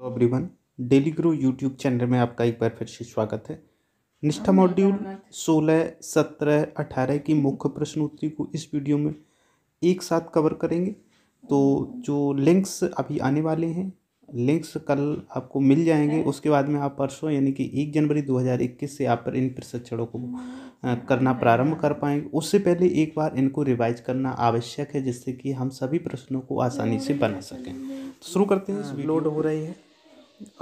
hello everyone daily grow YouTube channel में आपका एक बार फिर से स्वागत है निष्ठा मॉड्यूल 16, 17, 18 की मुख्य प्रश्नोत्तरी को इस वीडियो में एक साथ कवर करेंगे तो जो लिंक्स अभी आने वाले हैं लिंक्स कल आपको मिल जाएंगे उसके बाद में आप परसों यानी कि एक जनवरी 2021 से आप पर इन प्रशिक्षणों को करना प्रारंभ कर पाएंगे उससे पहले एक बार इनको रिवाइज करना आवश्यक है जिससे कि हम सभी प्रश्नों को आसानी से बना सकें तो शुरू करते हैं लोड हाँ, हो रही है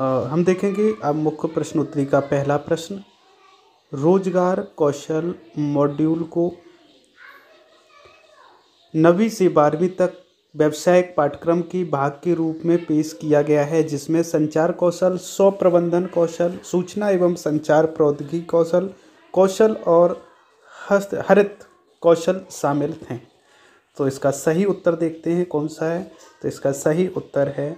हम देखेंगे अब मुख्य प्रश्नोत्तरी का पहला प्रश्न रोजगार कौशल मॉड्यूल को नवी से बारहवीं तक व्यावसायिक पाठ्यक्रम की भाग के रूप में पेश किया गया है जिसमें संचार कौशल स्व प्रबंधन कौशल सूचना एवं संचार प्रौद्योगिकी कौशल कौशल और हस्त हरित कौशल शामिल हैं तो इसका सही उत्तर देखते हैं कौन सा है तो इसका सही उत्तर है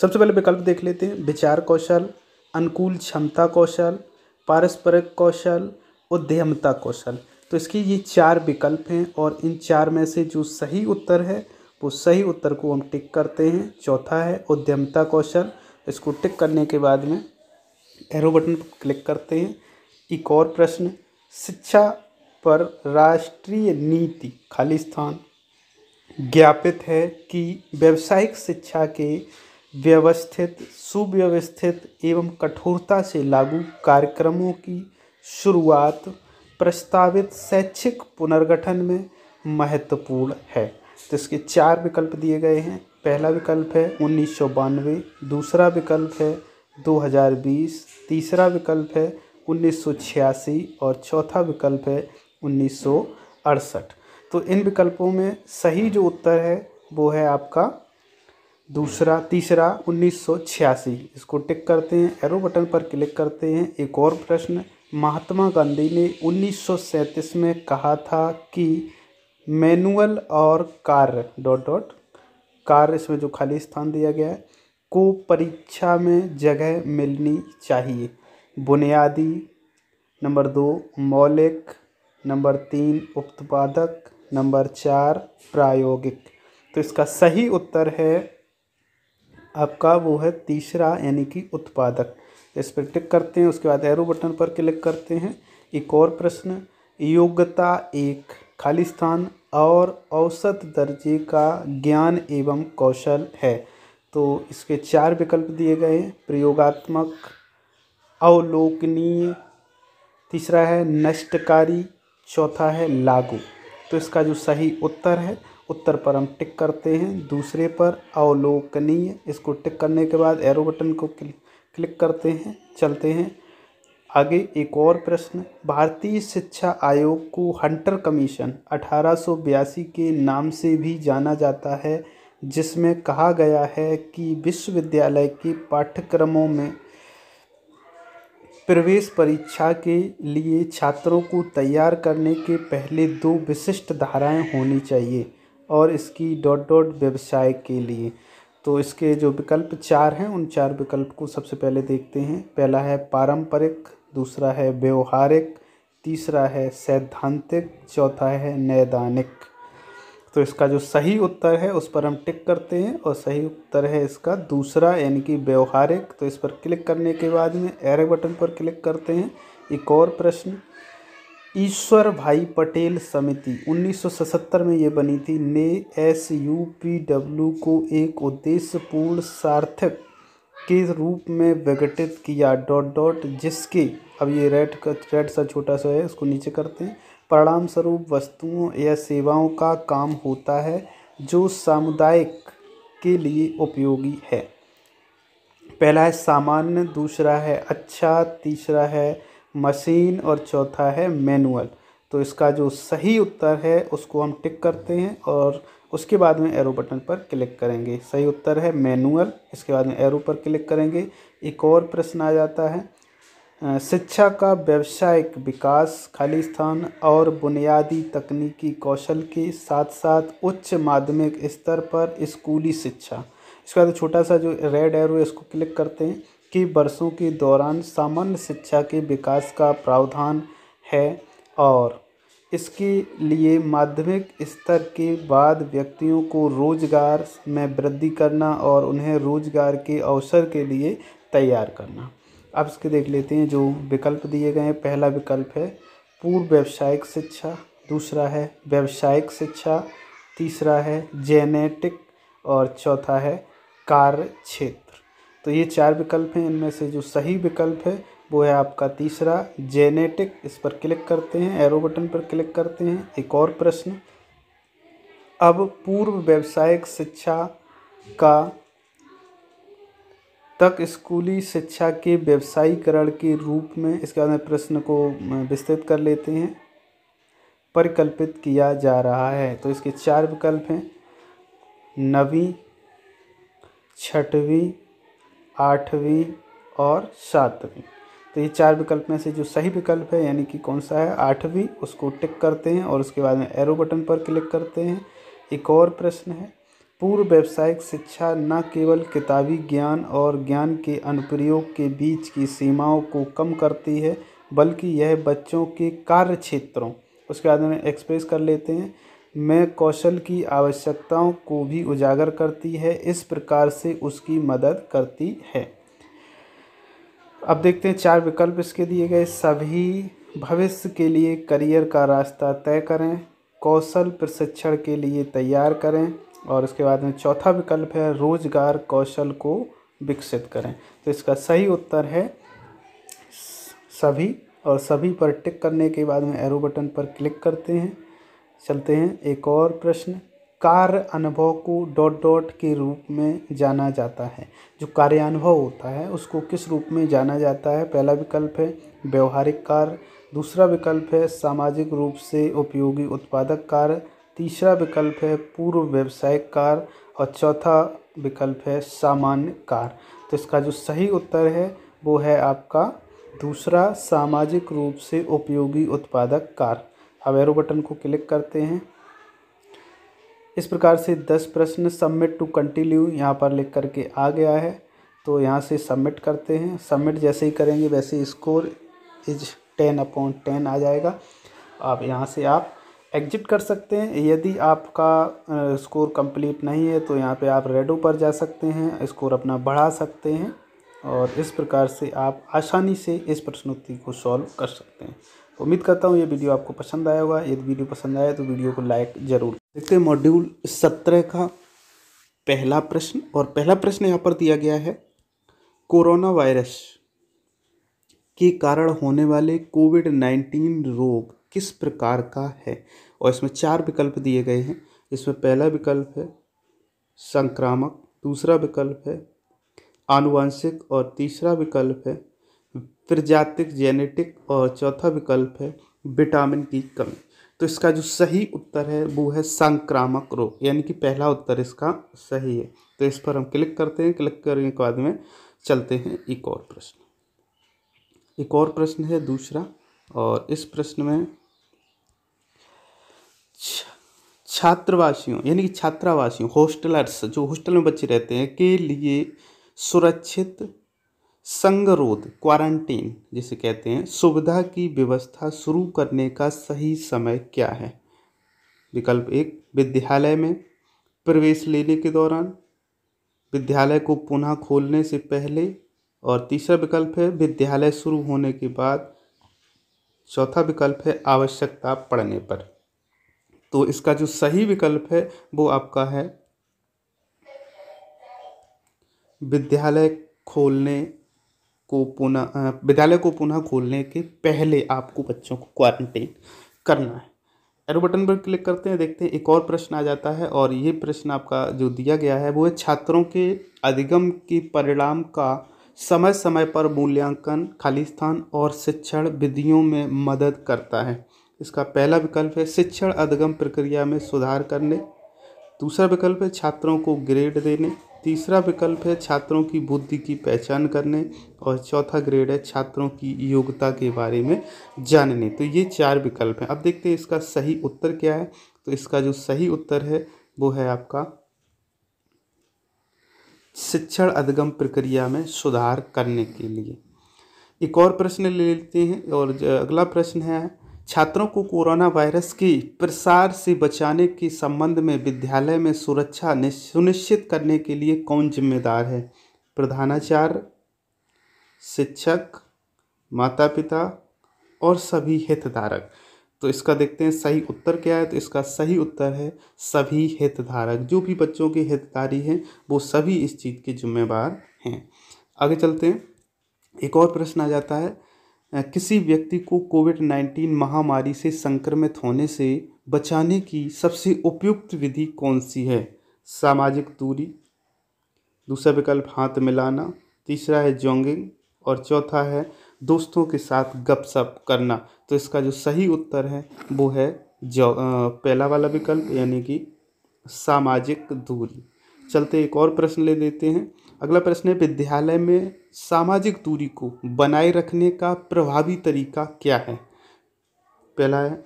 सबसे पहले विकल्प देख लेते हैं विचार कौशल अनुकूल क्षमता कौशल पारस्परिक कौशल उद्यमता कौशल तो इसके ये चार विकल्प हैं और इन चार में से जो सही उत्तर है वो सही उत्तर को हम टिक करते हैं चौथा है उद्यमता कौशल इसको टिक करने के बाद में एरो बटन पर क्लिक करते हैं एक और प्रश्न शिक्षा पर राष्ट्रीय नीति खाली स्थान ज्ञापित है कि व्यावसायिक शिक्षा के व्यवस्थित सुव्यवस्थित एवं कठोरता से लागू कार्यक्रमों की शुरुआत प्रस्तावित शैक्षिक पुनर्गठन में महत्वपूर्ण है तो इसके चार विकल्प दिए गए हैं पहला विकल्प है उन्नीस दूसरा विकल्प है 2020 तीसरा विकल्प है उन्नीस और चौथा विकल्प है उन्नीस तो इन विकल्पों में सही जो उत्तर है वो है आपका दूसरा तीसरा उन्नीस इसको टिक करते हैं एरो बटन पर क्लिक करते हैं एक और प्रश्न महात्मा गांधी ने 1937 में कहा था कि मैनुअल और कार्य डॉट डॉट कार्य इसमें जो खाली स्थान दिया गया है को परीक्षा में जगह मिलनी चाहिए बुनियादी नंबर दो मौलिक नंबर तीन उत्पादक नंबर चार प्रायोगिक तो इसका सही उत्तर है आपका वो है तीसरा यानी कि उत्पादक इस पर टिक करते हैं उसके बाद एरो बटन पर क्लिक करते हैं एक और प्रश्न योग्यता एक खाली स्थान और औसत दर्जे का ज्ञान एवं कौशल है तो इसके चार विकल्प दिए गए हैं प्रयोगात्मक अवलोकनीय तीसरा है नष्टकारी चौथा है लागू तो इसका जो सही उत्तर है उत्तर पर हम टिक करते हैं दूसरे पर अवलोकनीय इसको टिक करने के बाद एरो बटन को क्लिक करते हैं चलते हैं आगे एक और प्रश्न भारतीय शिक्षा आयोग को हंटर कमीशन अठारह के नाम से भी जाना जाता है जिसमें कहा गया है कि विश्वविद्यालय के पाठ्यक्रमों में प्रवेश परीक्षा के लिए छात्रों को तैयार करने के पहले दो विशिष्ट धाराएं होनी चाहिए और इसकी डॉट डॉट व्यवसाय के लिए तो इसके जो विकल्प चार हैं उन चार विकल्प को सबसे पहले देखते हैं पहला है पारंपरिक दूसरा है व्यवहारिक तीसरा है सैद्धांतिक चौथा है नैदानिक तो इसका जो सही उत्तर है उस पर हम टिक करते हैं और सही उत्तर है इसका दूसरा यानी कि व्यवहारिक तो इस पर क्लिक करने के बाद में एरे बटन पर क्लिक करते हैं एक और प्रश्न ईश्वर भाई पटेल समिति 1977 में ये बनी थी ने एस यू पी डब्ल्यू को एक उद्देश्यपूर्ण सार्थक के रूप में विघटित किया डॉट डॉट जिसके अब ये रेड का रेड सा छोटा सा है उसको नीचे करते हैं परिणाम स्वरूप वस्तुओं या सेवाओं का काम होता है जो सामुदायिक के लिए उपयोगी है पहला है सामान्य दूसरा है अच्छा तीसरा है मशीन और चौथा है मैनुअल तो इसका जो सही उत्तर है उसको हम टिक करते हैं और उसके बाद में एरो बटन पर क्लिक करेंगे सही उत्तर है मैनुअल इसके बाद में एरो पर क्लिक करेंगे एक और प्रश्न आ जाता है शिक्षा का व्यावसायिक विकास खाली स्थान और बुनियादी तकनीकी कौशल के साथ साथ उच्च माध्यमिक स्तर पर स्कूली शिक्षा इसके बाद छोटा सा जो रेड एरो इसको क्लिक करते हैं के वर्षों के दौरान सामान्य शिक्षा के विकास का प्रावधान है और इसके लिए माध्यमिक स्तर के बाद व्यक्तियों को रोजगार में वृद्धि करना और उन्हें रोजगार के अवसर के लिए तैयार करना अब इसके देख लेते हैं जो विकल्प दिए गए हैं पहला विकल्प है पूर्व व्यावसायिक शिक्षा दूसरा है व्यावसायिक शिक्षा तीसरा है जेनेटिक और चौथा है कार्य क्षेत्र तो ये चार विकल्प हैं इनमें से जो सही विकल्प है वो है आपका तीसरा जेनेटिक इस पर क्लिक करते हैं एरो बटन पर क्लिक करते हैं एक और प्रश्न अब पूर्व व्यावसायिक शिक्षा का तक स्कूली शिक्षा के व्यवसायीकरण के रूप में इसके बाद प्रश्न को विस्तृत कर लेते हैं परिकल्पित किया जा रहा है तो इसके चार विकल्प हैं नवी छठवीं आठवीं और सातवीं तो ये चार विकल्प में से जो सही विकल्प है यानी कि कौन सा है आठवीं उसको टिक करते हैं और उसके बाद में एरो बटन पर क्लिक करते हैं एक और प्रश्न है पूर्व व्यावसायिक शिक्षा न केवल किताबी ज्ञान और ज्ञान के अनुप्रयोग के बीच की सीमाओं को कम करती है बल्कि यह बच्चों के कार्य क्षेत्रों उसके बाद में एक्सप्रेस कर लेते हैं में कौशल की आवश्यकताओं को भी उजागर करती है इस प्रकार से उसकी मदद करती है अब देखते हैं चार विकल्प इसके दिए गए सभी भविष्य के लिए करियर का रास्ता तय करें कौशल प्रशिक्षण के लिए तैयार करें और उसके बाद में चौथा विकल्प है रोजगार कौशल को विकसित करें तो इसका सही उत्तर है सभी और सभी पर टिक करने के बाद में एरो बटन पर क्लिक करते हैं चलते हैं एक और प्रश्न कार्य अनुभव को डॉट डॉट के रूप में जाना जाता है जो अनुभव होता है उसको किस रूप में जाना जाता है पहला विकल्प है व्यवहारिक कार्य दूसरा विकल्प है सामाजिक रूप से उपयोगी उत्पादक कार्य तीसरा विकल्प है पूर्व व्यवसायिक कार्य और चौथा विकल्प है सामान्य कार्य तो इसका जो सही उत्तर है वो है आपका दूसरा सामाजिक रूप से उपयोगी उत्पादक कार्य अब एरो बटन को क्लिक करते हैं इस प्रकार से दस प्रश्न सबमिट टू कंटिन्यू यहाँ पर लिख करके आ गया है तो यहाँ से सबमिट करते हैं सबमिट जैसे ही करेंगे वैसे score is ten upon ten आ जाएगा अब यहाँ से आप एग्जिट कर सकते हैं यदि आपका स्कोर कंप्लीट नहीं है तो यहाँ पे आप रेडो पर जा सकते हैं स्कोर अपना बढ़ा सकते हैं और इस प्रकार से आप आसानी से इस प्रश्नोत्तरी को सॉल्व कर सकते हैं उम्मीद करता हूँ ये वीडियो आपको पसंद आया होगा यदि वीडियो पसंद आया तो वीडियो को लाइक ज़रूर देखते हैं मॉड्यूल सत्रह का पहला प्रश्न और पहला प्रश्न यहाँ पर दिया गया है कोरोना वायरस के कारण होने वाले कोविड नाइन्टीन रोग किस प्रकार का है और इसमें चार विकल्प दिए गए हैं इसमें पहला विकल्प है संक्रामक दूसरा विकल्प है आनुवंशिक और तीसरा विकल्प है प्रजातिक जेनेटिक और चौथा विकल्प है विटामिन की कमी तो इसका जो सही उत्तर है वो है संक्रामक रोग यानी कि पहला उत्तर इसका सही है तो इस पर हम क्लिक करते हैं क्लिक करने के बाद में चलते हैं एक और प्रश्न एक और प्रश्न है दूसरा और इस प्रश्न में छात्रवासियों यानी कि छात्रावासियों हॉस्टलर्स जो हॉस्टल में बच्चे रहते हैं के लिए सुरक्षित संगरोध क्वारंटीन जिसे कहते हैं सुविधा की व्यवस्था शुरू करने का सही समय क्या है विकल्प एक विद्यालय में प्रवेश लेने के दौरान विद्यालय को पुनः खोलने से पहले और तीसरा विकल्प है विद्यालय शुरू होने के बाद चौथा विकल्प है आवश्यकता पड़ने पर तो इसका जो सही विकल्प है वो आपका है विद्यालय खोलने को पुनः विद्यालय को पुनः खोलने के पहले आपको बच्चों को क्वारंटीन करना है एरो बटन पर क्लिक करते हैं देखते हैं एक और प्रश्न आ जाता है और ये प्रश्न आपका जो दिया गया है वो है छात्रों के अधिगम के परिणाम का समय समय पर मूल्यांकन खाली स्थान और शिक्षण विधियों में मदद करता है इसका पहला विकल्प है शिक्षण अधिगम प्रक्रिया में सुधार करने दूसरा विकल्प है छात्रों को ग्रेड देने तीसरा विकल्प है छात्रों की बुद्धि की पहचान करने और चौथा ग्रेड है छात्रों की योग्यता के बारे में जानने तो ये चार विकल्प हैं अब देखते हैं इसका सही उत्तर क्या है तो इसका जो सही उत्तर है वो है आपका शिक्षण अधिगम प्रक्रिया में सुधार करने के लिए एक और प्रश्न ले लेते हैं और अगला प्रश्न है छात्रों को कोरोना वायरस की प्रसार से बचाने के संबंध में विद्यालय में सुरक्षा सुनिश्चित करने के लिए कौन जिम्मेदार है प्रधानाचार्य शिक्षक माता पिता और सभी हितधारक तो इसका देखते हैं सही उत्तर क्या है तो इसका सही उत्तर है सभी हितधारक जो भी बच्चों के हितधारी हैं वो सभी इस चीज़ के जिम्मेवार हैं आगे चलते हैं एक और प्रश्न आ जाता है किसी व्यक्ति को कोविड नाइन्टीन महामारी से संक्रमित होने से बचाने की सबसे उपयुक्त विधि कौन सी है सामाजिक दूरी दूसरा विकल्प हाथ मिलाना तीसरा है जोंगिंग और चौथा है दोस्तों के साथ गपशप करना तो इसका जो सही उत्तर है वो है जो पहला वाला विकल्प यानी कि सामाजिक दूरी चलते एक और प्रश्न ले लेते हैं अगला प्रश्न है विद्यालय में सामाजिक दूरी को बनाए रखने का प्रभावी तरीका क्या है पहला है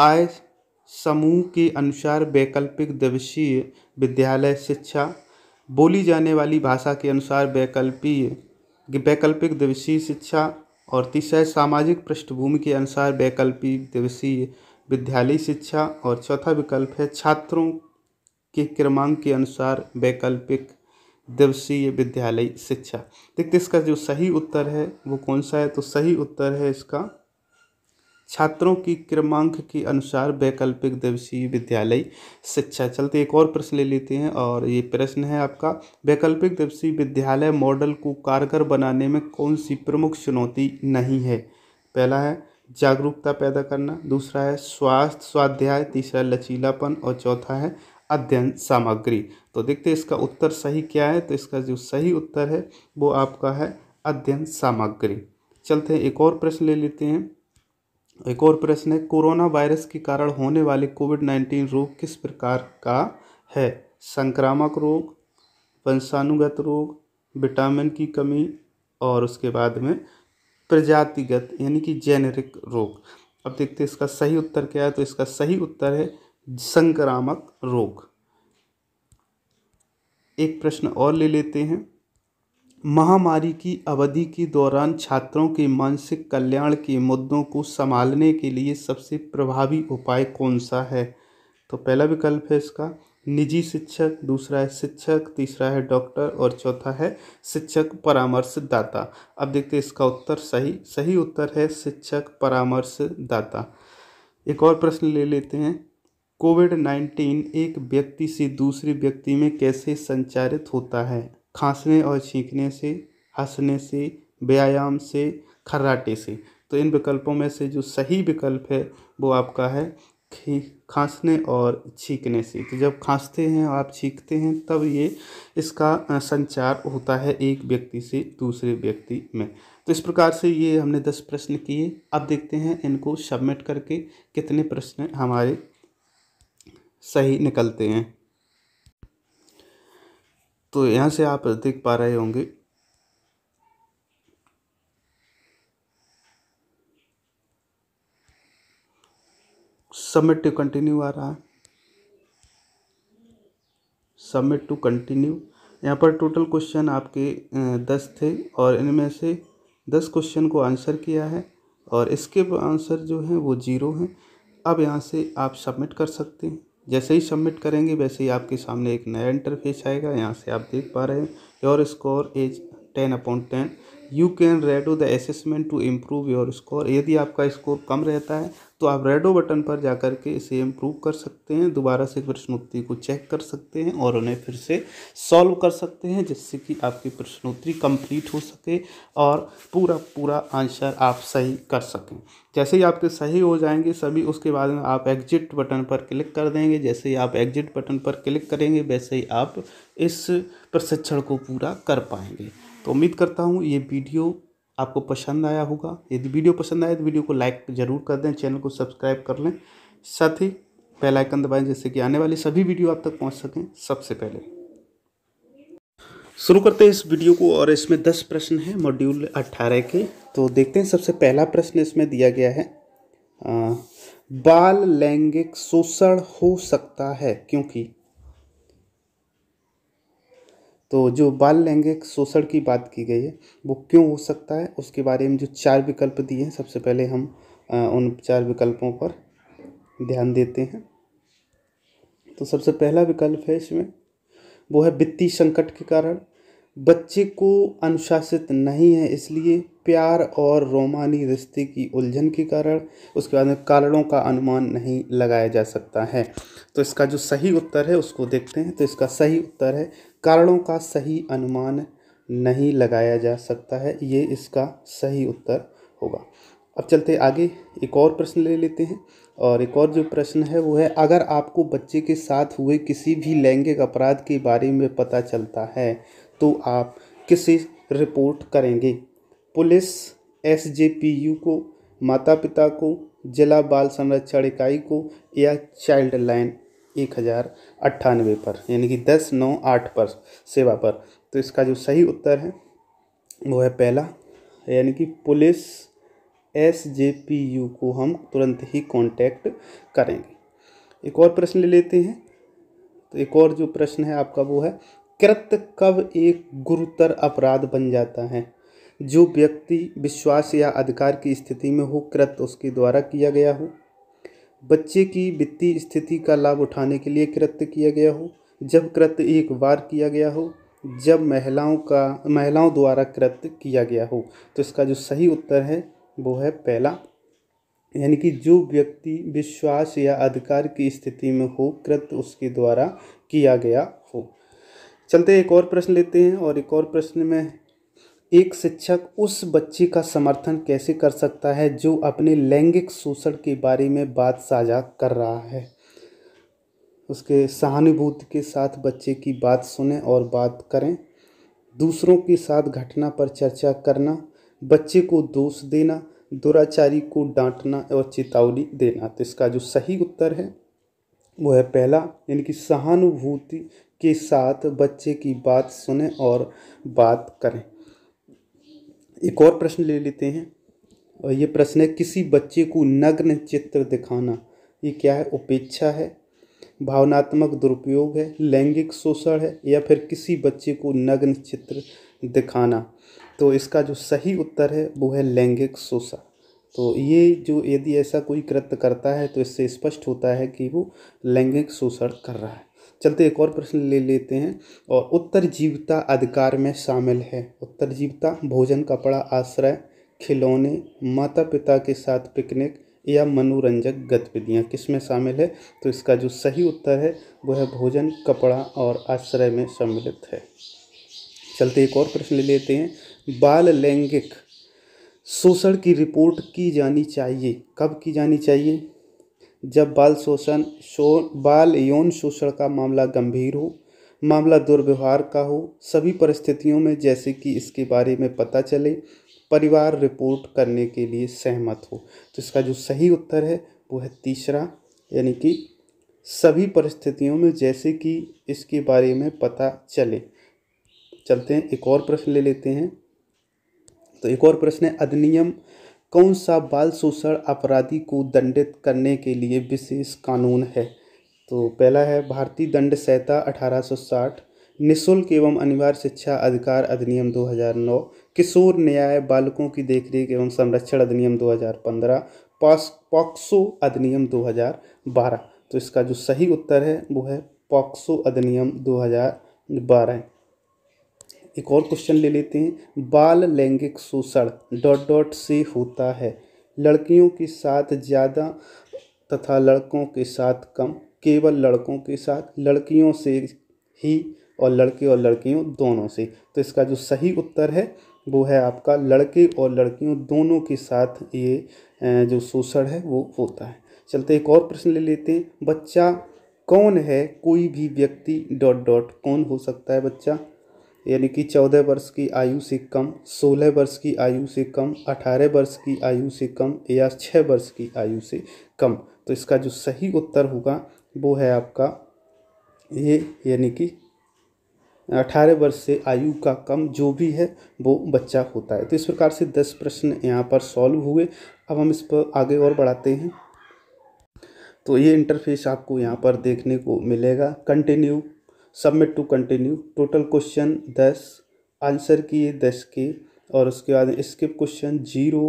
आय समूह के अनुसार वैकल्पिक दिवसीय विद्यालय शिक्षा बोली जाने वाली भाषा के अनुसार वैकल्पीय वैकल्पिक दिवसीय शिक्षा और तीसरा सामाजिक पृष्ठभूमि के अनुसार वैकल्पिक दिवसीय विद्यालय शिक्षा और चौथा विकल्प है छात्रों के क्रमांक के अनुसार वैकल्पिक दिवसीय विद्यालय शिक्षा देखते इसका जो सही उत्तर है वो कौन सा है तो सही उत्तर है इसका छात्रों की क्रमांक के अनुसार वैकल्पिक दिवसीय विद्यालय शिक्षा चलते एक और प्रश्न ले लेते हैं और ये प्रश्न है आपका वैकल्पिक दिवसीय विद्यालय मॉडल को कारगर बनाने में कौन सी प्रमुख चुनौती नहीं है पहला है जागरूकता पैदा करना दूसरा है स्वास्थ्य स्वाध्याय तीसरा लचीलापन और चौथा है अध्ययन सामग्री तो देखते हैं इसका उत्तर सही क्या है तो इसका जो सही उत्तर है वो आपका है अध्ययन सामग्री चलते हैं एक और प्रश्न ले लेते हैं एक और प्रश्न है कोरोना वायरस के कारण होने वाले कोविड नाइन्टीन रोग किस प्रकार का है संक्रामक रोग वंशानुगत रोग विटामिन की कमी और उसके बाद में प्रजातिगत यानी कि जेनेरिक रोग अब देखते हैं इसका सही उत्तर क्या है तो इसका सही उत्तर है संक्रामक रोग एक प्रश्न और ले लेते हैं महामारी की अवधि के दौरान छात्रों के मानसिक कल्याण के मुद्दों को संभालने के लिए सबसे प्रभावी उपाय कौन सा है तो पहला विकल्प है इसका निजी शिक्षक दूसरा है शिक्षक तीसरा है डॉक्टर और चौथा है शिक्षक परामर्शदाता अब देखते हैं इसका उत्तर सही सही उत्तर है शिक्षक परामर्शदाता एक और प्रश्न ले लेते हैं कोविड नाइन्टीन एक व्यक्ति से दूसरे व्यक्ति में कैसे संचारित होता है खाँसने और छींकने से हँसने से व्यायाम से खर्राटे से तो इन विकल्पों में से जो सही विकल्प है वो आपका है खी खाँसने और छींकने से तो जब खाँसते हैं और आप छींकते हैं तब ये इसका संचार होता है एक व्यक्ति से दूसरे व्यक्ति में तो इस प्रकार से ये हमने दस प्रश्न किए अब देखते हैं इनको सबमिट करके कितने प्रश्न हमारे सही निकलते हैं तो यहाँ से आप देख पा रहे होंगे सबमिट टू कंटिन्यू आ रहा है सबमिट टू कंटिन्यू यहाँ पर टोटल क्वेश्चन आपके दस थे और इनमें से दस क्वेश्चन को आंसर किया है और इसके आंसर जो हैं वो जीरो हैं अब यहाँ से आप सबमिट कर सकते हैं जैसे ही सबमिट करेंगे वैसे ही आपके सामने एक नया इंटरफेस आएगा यहाँ से आप देख पा रहे हैं your score is ten upon ten you can redo the assessment to improve your score यदि आपका स्कोर कम रहता है तो आप रेडो बटन पर जा कर के इसे इम्प्रूव कर सकते हैं दोबारा से प्रश्नोत्तरी को चेक कर सकते हैं और उन्हें फिर से सॉल्व कर सकते हैं जिससे कि आपकी प्रश्नोत्तरी कंप्लीट हो सके और पूरा पूरा आंसर आप सही कर सकें जैसे ही आपके सही हो जाएंगे सभी उसके बाद में आप एग्जिट बटन पर क्लिक कर देंगे जैसे ही आप एग्जिट बटन पर क्लिक करेंगे वैसे ही आप इस प्रशिक्षण को पूरा कर पाएंगे तो उम्मीद करता हूँ ये वीडियो आपको पसंद आया होगा यदि वीडियो पसंद आए तो वीडियो को लाइक ज़रूर कर दें चैनल को सब्सक्राइब कर लें साथ ही बेल आइकन दबाएं जिससे कि आने वाली सभी वीडियो आप तक पहुंच सकें सबसे पहले शुरू करते हैं इस वीडियो को और इसमें दस प्रश्न हैं मॉड्यूल अट्ठारह के तो देखते हैं सबसे पहला प्रश्न इसमें दिया गया है आ, बाल लैंगिक शोषण हो सकता है क्योंकि तो जो बाल लैंगिक शोषण की बात की गई है वो क्यों हो सकता है उसके बारे में जो चार विकल्प दिए हैं सबसे पहले हम उन चार विकल्पों पर ध्यान देते हैं तो सबसे पहला विकल्प है इसमें वो है वित्तीय संकट के कारण बच्चे को अनुशासित नहीं है इसलिए प्यार और रोमानी रिश्ते की उलझन के कारण उसके बाद में कारणों का अनुमान नहीं लगाया जा सकता है तो इसका जो सही उत्तर है उसको देखते हैं तो इसका सही उत्तर है कारणों का सही अनुमान नहीं लगाया जा सकता है ये इसका सही उत्तर होगा अब चलते आगे एक और प्रश्न ले लेते हैं और एक और जो प्रश्न है वो है अगर आपको बच्चे के साथ हुए किसी भी लैंगिक अपराध के बारे में पता चलता है तो आप किसे रिपोर्ट करेंगे police S J P U को माता पिता को जिला बाल संरक्षण इकाई को या चाइल्ड लाइन एक हज़ार अट्ठानवे पर यानी कि दस नौ आठ पर सेवा पर तो इसका जो सही उत्तर है वो है पहला यानी कि police S J P U को हम तुरंत ही कांटेक्ट करेंगे एक और प्रश्न ले लेते हैं तो एक और जो प्रश्न है आपका वो है कृत्य कब एक गुरुतर अपराध बन जाता है जो व्यक्ति विश्वास या अधिकार की स्थिति में हो कृत्य उसके द्वारा किया गया हो बच्चे की वित्तीय स्थिति का लाभ उठाने के लिए कृत्य किया गया हो जब कृत्य एक बार किया गया हो जब महिलाओं का महिलाओं द्वारा कृत्य किया गया हो तो इसका जो सही उत्तर है वो है पहला यानी कि जो व्यक्ति विश्वास या अधिकार की स्थिति में हो कृत्य उसके द्वारा किया गया चलते एक और प्रश्न लेते हैं और एक और प्रश्न में एक शिक्षक उस बच्ची का समर्थन कैसे कर सकता है जो अपने लैंगिक शोषण के बारे में बात साझा कर रहा है उसके सहानुभूति के साथ बच्चे की बात सुने और बात करें दूसरों के साथ घटना पर चर्चा करना बच्चे को दोष देना दुराचारी को डांटना और चेतावनी देना तो इसका जो सही उत्तर है वो है पहला यानी कि सहानुभूति के साथ बच्चे की बात सुने और बात करें एक और प्रश्न ले लेते हैं और ये प्रश्न है किसी बच्चे को नग्न चित्र दिखाना ये क्या है उपेक्षा है भावनात्मक दुरुपयोग है लैंगिक शोषण है या फिर किसी बच्चे को नग्न चित्र दिखाना तो इसका जो सही उत्तर है वो है लैंगिक शोषण तो ये जो यदि ऐसा कोई कृत्य करता है तो इससे स्पष्ट होता है कि वो लैंगिक शोषण कर रहा है चलते एक और प्रश्न ले लेते हैं और उत्तर जीविता अधिकार में शामिल है उत्तर जीविता भोजन कपड़ा आश्रय खिलौने माता पिता के साथ पिकनिक या मनोरंजक गतिविधियाँ किसमें शामिल है तो इसका जो सही उत्तर है वह है भोजन कपड़ा और आश्रय में सम्मिलित है चलते एक और प्रश्न ले लेते हैं बाल लैंगिक शोषण की रिपोर्ट की जानी चाहिए कब की जानी चाहिए जब बाल शोषण शो बाल यौन शोषण का मामला गंभीर हो मामला दुर्व्यवहार का हो सभी परिस्थितियों में जैसे कि इसके बारे में पता चले परिवार रिपोर्ट करने के लिए सहमत हो तो इसका जो सही उत्तर है वो है तीसरा यानी कि सभी परिस्थितियों में जैसे कि इसके बारे में पता चले चलते हैं एक और प्रश्न ले लेते हैं तो एक और प्रश्न है अधिनियम कौन सा बाल शोषण अपराधी को दंडित करने के लिए विशेष कानून है तो पहला है भारतीय दंड संहिता 1860 निशुल्क एवं अनिवार्य शिक्षा अधिकार अधिनियम 2009 किशोर न्याय बालकों की देखरेख एवं संरक्षण अधिनियम 2015 पास पॉक्सो अधिनियम 2012 तो इसका जो सही उत्तर है वो है पॉक्सो अधिनियम 2012 एक और क्वेश्चन ले लेते हैं बाल लैंगिक शोषण डॉट डॉट से होता है लड़कियों के साथ ज़्यादा तथा लड़कों के साथ कम केवल लड़कों के साथ लड़कियों से ही और लड़के और लड़कियों दोनों से तो इसका जो सही उत्तर है वो है आपका लड़के और लड़कियों दोनों के साथ ये जो शोषण है वो होता है चलते एक और प्रश्न ले लेते हैं बच्चा कौन है कोई भी व्यक्ति डॉट डॉट कौन हो सकता है बच्चा यानी कि चौदह वर्ष की आयु से कम सोलह वर्ष की आयु से कम अठारह वर्ष की आयु से कम या छः वर्ष की आयु से कम तो इसका जो सही उत्तर होगा वो है आपका ये यानी कि अठारह वर्ष से आयु का कम जो भी है वो बच्चा होता है तो इस प्रकार से दस प्रश्न यहाँ पर सॉल्व हुए अब हम इस पर आगे और बढ़ाते हैं तो ये इंटरफेस आपको यहाँ पर देखने को मिलेगा continue submit to continue total question दस आंसर किए दस के और उसके बाद स्किप क्वेश्चन जीरो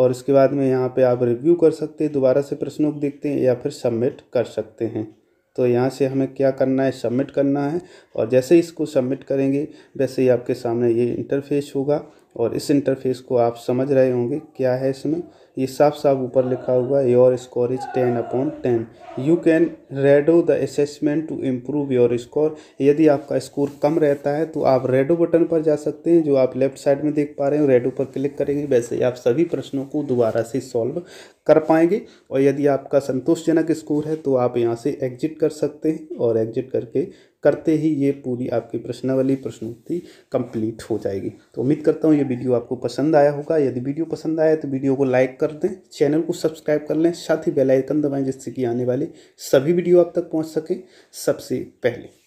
और उसके बाद में यहाँ पे आप रिव्यू कर सकते हैं दोबारा से प्रश्नों को देखते हैं या फिर सबमिट कर सकते हैं तो यहाँ से हमें क्या करना है सबमिट करना है और जैसे इसको सबमिट करेंगे वैसे ही आपके सामने ये इंटरफेस होगा और इस इंटरफेस को आप समझ रहे होंगे क्या है इसमें ये साफ साफ ऊपर लिखा हुआ है your score is ten upon ten you can redo the assessment to improve your score यदि आपका स्कोर कम रहता है तो आप रेडो बटन पर जा सकते हैं जो आप लेफ्ट साइड में देख पा रहे हो रेडो पर क्लिक करेंगे वैसे ही आप सभी प्रश्नों को दोबारा से सॉल्व कर पाएंगे और यदि आपका संतोषजनक स्कोर है तो आप यहाँ से एग्जिट कर सकते हैं और एग्जिट करके करते ही ये पूरी आपकी प्रश्नावली प्रश्नोत्तरी कंप्लीट हो जाएगी तो उम्मीद करता हूँ ये वीडियो आपको पसंद आया होगा यदि वीडियो पसंद आया तो वीडियो को लाइक कर दें चैनल को सब्सक्राइब कर लें साथ ही बेलाइकन दबाएँ जिससे कि आने वाले सभी वीडियो आप तक पहुँच सके सबसे पहले